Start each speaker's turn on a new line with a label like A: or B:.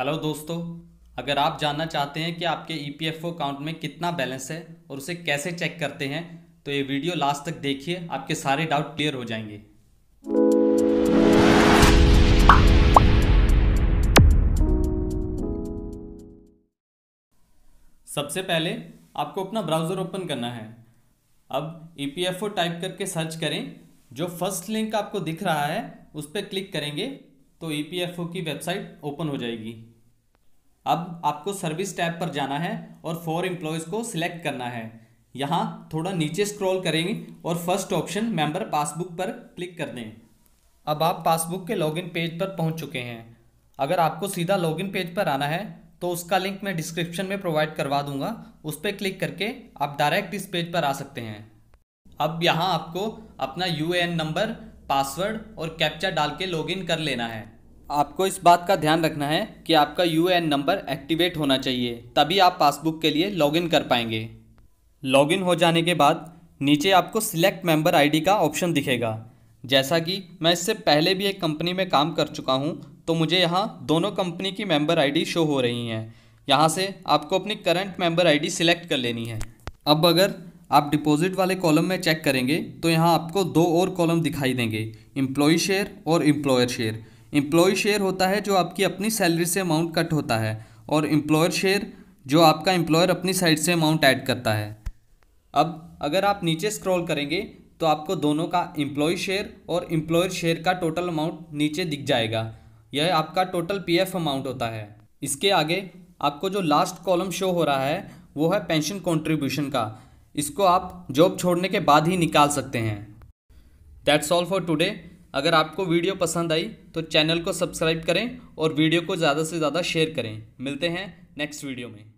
A: hello दोस्तों अगर आप जानना चाहते हैं कि आपके E P F O account में कितना बैलेंस है और उसे कैसे चेक करते हैं तो ये वीडियो लास्ट तक देखिए आपके सारे डाउट क्लियर हो जाएंगे सबसे पहले आपको अपना ब्राउज़र ओपन करना है अब E P F O type करके सर्च करें जो फर्स्ट लिंक आपको दिख रहा है उस पर क्लिक करेंगे तो ई e की वेबसाइट ओपन हो जाएगी अब आपको सर्विस टैब पर जाना है और फॉर एम्प्लॉयज़ को सिलेक्ट करना है यहाँ थोड़ा नीचे स्क्रॉल करेंगे और फर्स्ट ऑप्शन मेंबर पासबुक पर क्लिक कर दें अब आप पासबुक के लॉगिन पेज पर पहुँच चुके हैं अगर आपको सीधा लॉगिन पेज पर आना है तो उसका लिंक मैं डिस्क्रिप्शन में प्रोवाइड करवा दूंगा उस पर क्लिक करके आप डायरेक्ट इस पेज पर आ सकते हैं अब यहाँ आपको अपना यू नंबर पासवर्ड और कैप्चा डाल के लॉगिन कर लेना है आपको इस बात का ध्यान रखना है कि आपका यू नंबर एक्टिवेट होना चाहिए तभी आप पासबुक के लिए लॉगिन कर पाएंगे लॉगिन हो जाने के बाद नीचे आपको सिलेक्ट मेंबर आईडी का ऑप्शन दिखेगा जैसा कि मैं इससे पहले भी एक कंपनी में काम कर चुका हूँ तो मुझे यहाँ दोनों कंपनी की मेंबर आईडी शो हो रही हैं यहाँ से आपको अपनी करंट मेंबर आईडी सिलेक्ट कर लेनी है अब अगर आप डिपॉजिट वाले कॉलम में चेक करेंगे तो यहाँ आपको दो और कॉलम दिखाई देंगे एम्प्लॉय शेयर और इम्प्लॉयर शेयर इम्प्लॉय शेयर होता है जो आपकी अपनी सैलरी से अमाउंट कट होता है और इम्प्लॉयर शेयर जो आपका एम्प्लॉयर अपनी साइड से अमाउंट ऐड करता है अब अगर आप नीचे स्क्रॉल करेंगे तो आपको दोनों का इम्प्लॉय शेयर और इम्प्लॉयर शेयर का टोटल अमाउंट नीचे दिख जाएगा यह आपका टोटल एफ अमाउंट होता है इसके आगे आपको जो लास्ट कॉलम शो हो रहा है वो है पेंशन कॉन्ट्रीब्यूशन का इसको आप जॉब छोड़ने के बाद ही निकाल सकते हैं दैट्स ऑल फॉर टुडे अगर आपको वीडियो पसंद आई तो चैनल को सब्सक्राइब करें और वीडियो को ज़्यादा से ज़्यादा शेयर करें मिलते हैं नेक्स्ट वीडियो में